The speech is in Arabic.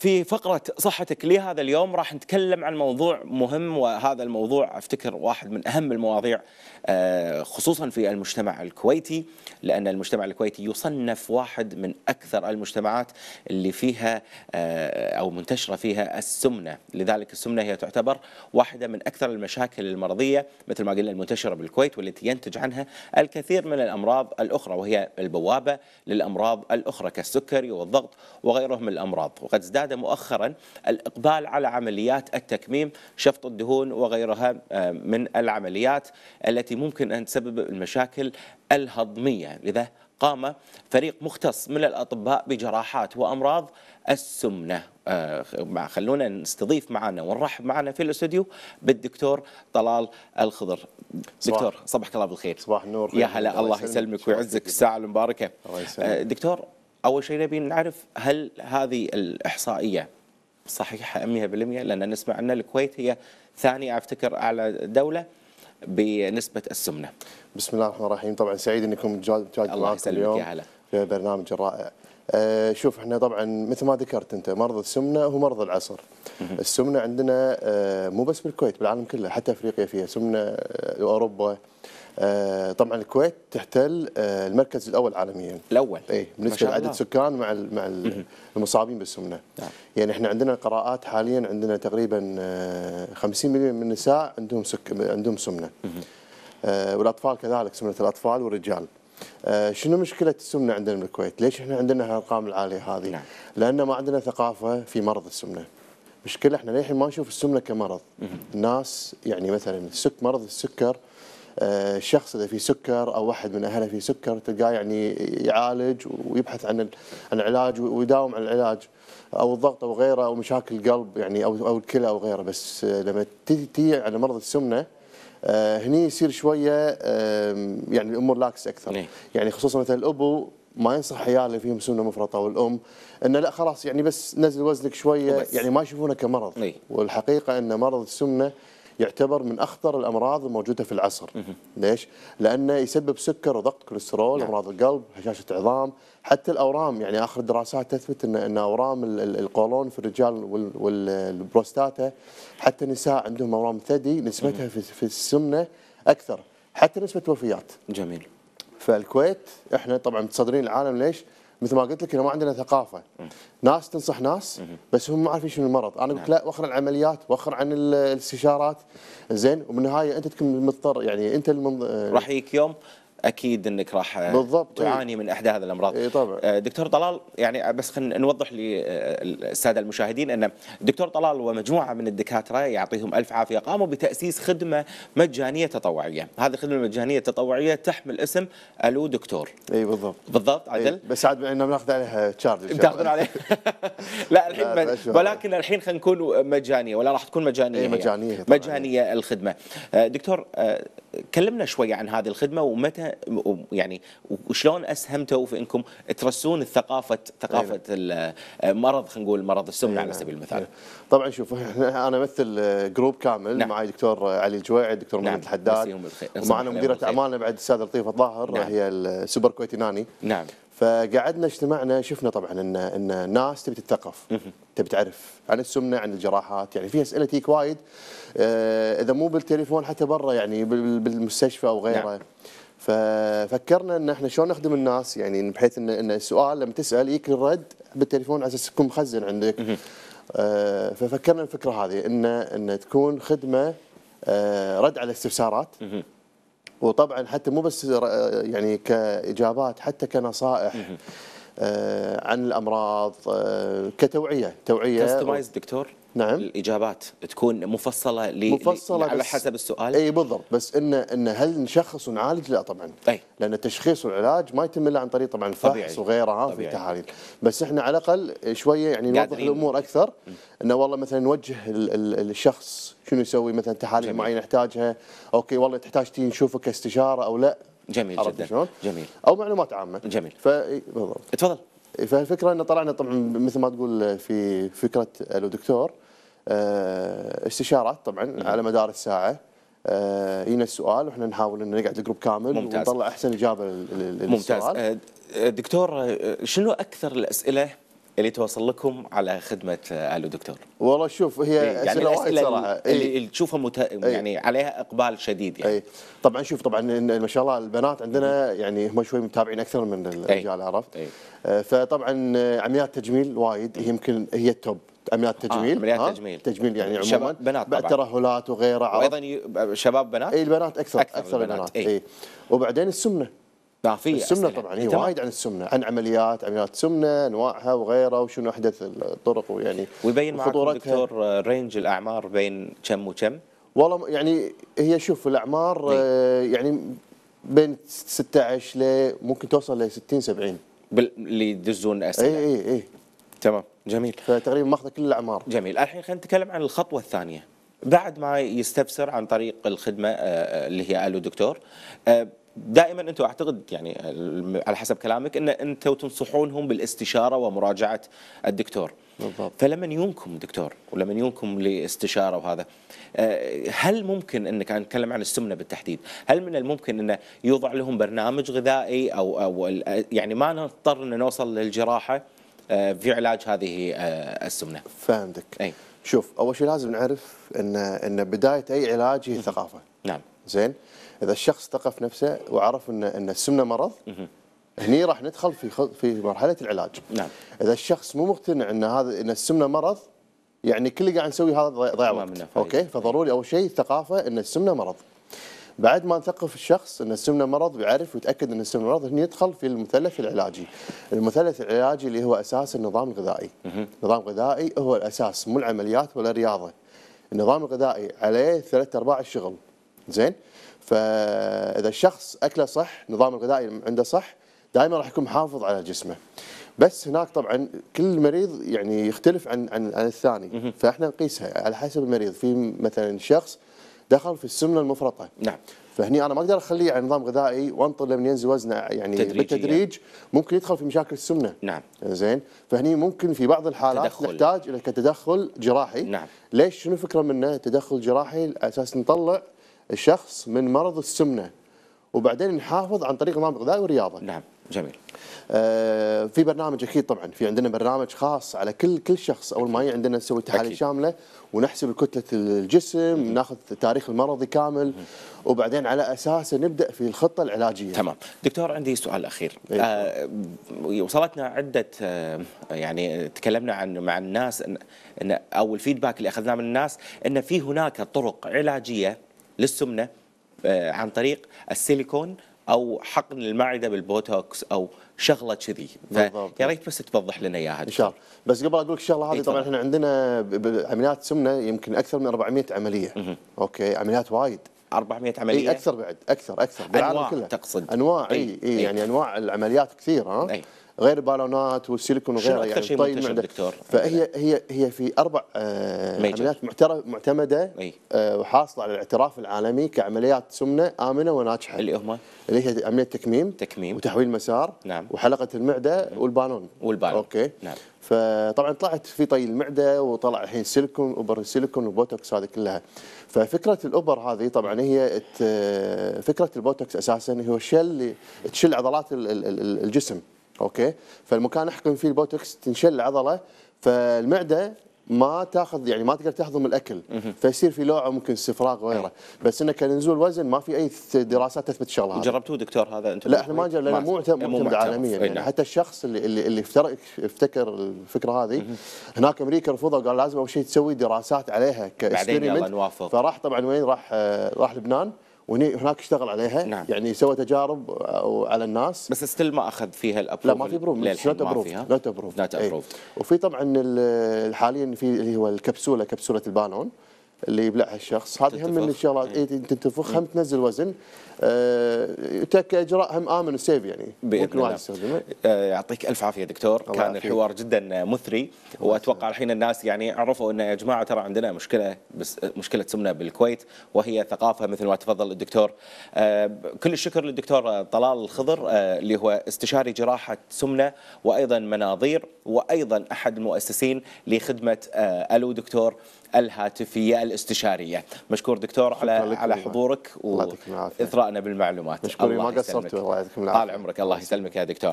في فقرة صحتك لي هذا اليوم راح نتكلم عن موضوع مهم وهذا الموضوع افتكر واحد من اهم المواضيع آه، خصوصا في المجتمع الكويتي لان المجتمع الكويتي يصنف واحد من اكثر المجتمعات اللي فيها آه، او منتشرة فيها السمنة، لذلك السمنة هي تعتبر واحدة من اكثر المشاكل المرضية مثل ما قلنا المنتشرة بالكويت والتي ينتج عنها الكثير من الامراض الاخرى وهي البوابة للامراض الاخرى كالسكري والضغط وغيرهم من الامراض وقد ازداد زاد مؤخرا الإقبال على عمليات التكميم شفط الدهون وغيرها آه، من العمليات التي ممكن أن تسبب المشاكل الهضمية لذا قام فريق مختص من الأطباء بجراحات وأمراض السمنة آه، خلونا نستضيف معنا ونرحب معنا في الاستوديو بالدكتور طلال الخضر دكتور صباحك الله بالخير صباح النور يا هلا الله, الله يسلمك ويعزك الساعة المباركة الله يسلمك. آه، دكتور اول شيء نبي نعرف هل هذه الاحصائيه صحيحه 100% لان نسمع ان الكويت هي ثاني افتكر اعلى دوله بنسبه السمنه. بسم الله الرحمن الرحيم، طبعا سعيد انكم جاد الله يسلمك اليوم يا هلا في برنامج رائع. أه شوف احنا طبعا مثل ما ذكرت انت مرض السمنه هو مرض العصر. السمنه عندنا أه مو بس بالكويت بالعالم كله حتى افريقيا فيها سمنه أه، واوروبا آه، طبعا الكويت تحتل آه، المركز الاول عالميا الاول اي بالنسبه لعدد سكان مع مع المصابين بالسمنه نعم. يعني احنا عندنا قراءات حاليا عندنا تقريبا 50 آه، مليون من النساء عندهم سك عندهم سمنه والاطفال كذلك سمنه الاطفال والرجال شنو مشكلة السمنة عندنا بالكويت؟ ليش احنا عندنا هالارقام العالية هذه؟ نعم. لأن ما عندنا ثقافة في مرض السمنة. مشكلة احنا للحين ما نشوف السمنة كمرض. الناس يعني مثلا السك مرض السكر الشخص آه، اذا في سكر او واحد من اهله في سكر تلقاه يعني يعالج ويبحث عن عن علاج ويداوم على العلاج او الضغط او غيره او مشاكل القلب يعني او او الكلى او غيره بس آه، لما تجي على مرض السمنه آه، هني يصير شويه يعني الامور لاكس اكثر نعم. يعني خصوصا مثلا الابو ما ينصح عياله اللي فيهم سمنه مفرطه والام انه لا خلاص يعني بس نزل وزنك شويه يعني ما يشوفونه كمرض نعم. والحقيقه ان مرض السمنه يعتبر من أخطر الأمراض الموجودة في العصر ليش؟ لأنه يسبب سكر وضغط كوليسترول نعم. أمراض القلب هشاشة عظام حتى الأورام يعني آخر الدراسات تثبت أن, أن أورام القولون في الرجال والبروستاتا حتى النساء عندهم أورام ثدي نسبتها في السمنة أكثر حتى نسبة الوفيات جميل فالكويت احنا طبعا متصدرين العالم ليش؟ مثل ما قلت لك احنا ما عندنا ثقافه ناس تنصح ناس بس هم ما عارفين شنو المرض انا قلت نعم. لا وخر العمليات وخر عن الاستشارات زين وبالنهايه انت تكون مضطر يعني انت المنض... راح يجيك يوم اكيد انك راح بالضبط إيه. تعاني من احدى هذه الامراض اي طبعا آه، دكتور طلال يعني بس خلينا نوضح للساده آه، المشاهدين ان دكتور طلال ومجموعه من الدكاتره يعطيهم الف عافيه قاموا بتاسيس خدمه مجانيه تطوعيه، هذه الخدمه المجانيه التطوعيه تحمل اسم الو دكتور اي بالضبط بالضبط عدل إيه، بس عاد انه بناخذ عليها تشارج بتاخذون عليها لا الحين لا ولكن الحين خلينا نكون مجانيه ولا راح تكون مجانيه أي مجانيه طبعاً. مجانيه الخدمه آه، دكتور كلمنا شوي عن هذه الخدمه ومتى يعني وشلون اسهمتوا في انكم ترسون ثقافه ثقافه أيوة. المرض آه، خلينا نقول مرض السمنه أيوة. على سبيل المثال. أيوة. طبعا شوف انا امثل آه، جروب كامل نعم. معي دكتور آه، علي الجويعي دكتور نعم. محمد الحداد ومعنا مديره اعمالنا بعد الساده لطيفه الظاهر نعم. هي السوبر كويتي ناني نعم فقعدنا اجتمعنا شفنا طبعا ان ان الناس تبي تتثقف تبي تعرف عن السمنه عن الجراحات يعني في اسئله تجيك وايد اذا مو بالتليفون حتى برا يعني بالمستشفى وغيره نعم. ففكرنا ان احنا شلون نخدم الناس يعني بحيث ان, إن السؤال لما تسال يجيك الرد بالتليفون على اساس يكون مخزن عندك آه، ففكرنا الفكره هذه ان ان تكون خدمه آه، رد على الاستفسارات وطبعا حتى مو بس آه، يعني كاجابات حتى كنصائح عن الامراض كتوعيه توعيه كستمايز دكتور نعم الاجابات تكون مفصله ل... مفصله على حسب السؤال اي بالضبط بس ان ان هل نشخص ونعالج لا طبعا أي. لان التشخيص والعلاج ما يتم الا عن طريق طبعا الفحص وغيرها في التحاليل بس احنا على الاقل شويه يعني نوضح الامور اكثر انه والله مثلا نوجه ال ال الشخص شنو يسوي مثلا تحاليل معينه يحتاجها اوكي والله تحتاج تي نشوفك استشاره او لا جميل جدا شلون؟ جميل او معلومات عامه جميل ف بالضبط تفضل فالفكره ان طلعنا طبعا مثل ما تقول في فكره الدكتور آه، استشارات طبعا على مدار الساعه ينا آه، السؤال واحنا نحاول ان نقعد الجروب كامل ممتاز. ونطلع احسن اجابه للسؤال ممتاز آه، دكتور شنو اكثر الاسئله اللي توصل لكم على خدمه آه، الو دكتور والله شوف هي إيه، يعني اسئله وايد صراحه إيه. اللي, إيه؟ تشوفها مت... إيه. يعني عليها اقبال شديد يعني أي. طبعا شوف طبعا ما شاء الله البنات عندنا يعني هم شوي متابعين اكثر من الرجال عرفت آه، فطبعا آه، عمليات تجميل وايد هي يمكن هي التوب عمليات تجميل آه، عمليات تجميل تجميل يعني عموما شباب بنات طبعا بعد ترهلات وغيره وايضا شباب بنات اي البنات اكثر اكثر, أكثر البنات, البنات اي إيه. وبعدين السمنه لا في السمنه طبعا هي وايد عن السمنه عن عمليات عمليات سمنه انواعها وغيرها وشنو احدث الطرق ويعني ويبين معك دكتور رينج آه، الاعمار بين كم وكم؟ والله يعني هي شوف الاعمار طيب. آه، يعني بين 16 ل ممكن توصل ل 60 70 اللي يدزون اسئله اي اي اي تمام جميل فتقريبا ماخذ كل الاعمار جميل الحين خلينا نتكلم عن الخطوه الثانيه بعد ما يستفسر عن طريق الخدمه آه، اللي هي الو دكتور دائما انتم اعتقد يعني على حسب كلامك ان انتم تنصحونهم بالاستشاره ومراجعه الدكتور بالضبط فلما يومكم دكتور ولما يومكم لاستشاره وهذا آه، هل ممكن انك نتكلم عن السمنه بالتحديد هل من الممكن انه يوضع لهم برنامج غذائي او او يعني ما نضطر ان نوصل للجراحه آه، في علاج هذه آه، السمنه فهمتك اي شوف اول شيء لازم نعرف ان ان بدايه اي علاج هي ثقافه نعم زين اذا الشخص ثقف نفسه وعرف ان ان السمنه مرض هني راح ندخل في في مرحله العلاج نعم اذا الشخص مو مقتنع ان هذا ان السمنه مرض يعني كل اللي قاعد نسويه هذا ضيع وقت اوكي فضروري اول شيء الثقافه ان السمنه مرض بعد ما نثقف الشخص ان السمنه مرض ويعرف ويتاكد ان السمنه مرض هني يدخل في المثلث العلاجي. المثلث العلاجي اللي هو اساس النظام الغذائي. نظام غذائي هو الاساس مو العمليات ولا الرياضه. النظام الغذائي عليه ثلاث ارباع الشغل. زين فاذا الشخص اكله صح نظام الغذائي عنده صح دائما راح يكون محافظ على جسمه بس هناك طبعا كل مريض يعني يختلف عن عن, عن الثاني فاحنا نقيسها على حسب المريض في مثلا شخص دخل في السمنه المفرطه نعم فهني انا ما اقدر اخليه على نظام غذائي وانطر لما ينزل وزنه يعني بالتدريج ممكن يدخل في مشاكل السمنه نعم زين فهني ممكن في بعض الحالات تدخل. نحتاج الى كتدخل جراحي نعم ليش شنو الفكره منه تدخل جراحي على اساس نطلع الشخص من مرض السمنه وبعدين نحافظ عن طريق نظام غذائي ورياضه. نعم جميل. آه في برنامج اكيد طبعا في عندنا برنامج خاص على كل كل شخص اول ما عندنا نسوي تحاليل شامله ونحسب كتله الجسم مم. ناخذ تاريخ المرضي كامل مم. وبعدين على اساسه نبدا في الخطه العلاجيه. تمام، دكتور عندي سؤال اخير. إيه؟ آه وصلتنا عده آه يعني تكلمنا عن مع الناس إن, ان او الفيدباك اللي اخذناه من الناس ان في هناك طرق علاجيه للسمنه آه، عن طريق السيليكون او حقن المعده بالبوتوكس او شغله كذي يا ريت بس توضح لنا اياها ان شاء الله بس قبل اقول لك الشغله هذه طبعا احنا عندنا عمليات سمنه يمكن اكثر من 400 عمليه مه. اوكي عمليات وايد 400 عمليه اي اكثر بعد اكثر اكثر بالعالم كله تقصد انواع اي إيه, إيه, إيه يعني انواع العمليات كثيرة ها أي. غير بالونات والسيليكون وغيرها يعني طيب منتشر دكتور فهي هي هي في اربع آه، عمليات معترف معتمده آه، وحاصله على الاعتراف العالمي كعمليات سمنه امنه وناجحه اللي هم اللي هي عمليه تكميم تكميم وتحويل مسار نعم وحلقه المعده نعم. والبالون والبالون اوكي نعم فطبعا طلعت في طي المعده وطلع الحين سيليكون اوبر سيليكون وبوتوكس هذه كلها ففكره الاوبر هذه طبعا هي فكره البوتوكس اساسا هو شل اللي عضلات الجسم اوكي فالمكان احقن فيه البوتوكس تنشل العضله فالمعده ما تاخذ يعني ما تقدر تهضم الاكل فيصير في لوعه ممكن استفراغ وغيره بس انه كنزول وزن ما في اي دراسات تثبت الشغله جربتوه دكتور هذا انتم لا احنا ما جربنا لانه مو معتمد عالميا يعني نعم. حتى الشخص اللي اللي, اللي افتكر الفكره هذه هناك امريكا رفضوا قال لازم اول شيء تسوي دراسات عليها كاكسبيرمنت فراح طبعا وين راح آه، راح لبنان وهناك اشتغل عليها نعم. يعني سوى تجارب آه، على الناس بس ستيل ما اخذ فيها الابروف لا ما في بروف نوت ابروف نوت ابروف نوت ابروف وفي طبعا حاليا في اللي هو الكبسوله كبسوله البالون اللي يبلعها الشخص هذه هم من الشغلات اي تنتفخ إيه. هم تنزل وزن أه كاجراء هم امن وسيف يعني ممكن واحد يستخدمه آه، يعطيك الف عافيه دكتور كان عافية. الحوار جدا مثري واتوقع الحين الناس يعني عرفوا ان يا جماعه ترى عندنا مشكله بس آه، مشكله سمنه بالكويت وهي ثقافه مثل ما تفضل الدكتور أه كل الشكر للدكتور طلال الخضر أه اللي هو استشاري جراحه سمنه وايضا مناظير وايضا احد المؤسسين لخدمه آه، الو دكتور الهاتفيه الاستشاريه مشكور دكتور على على حضورك واثرائنا بالمعلومات مشكور ما قصرت الله يعطيكم العافيه طال عمرك الله يسلمك يا دكتور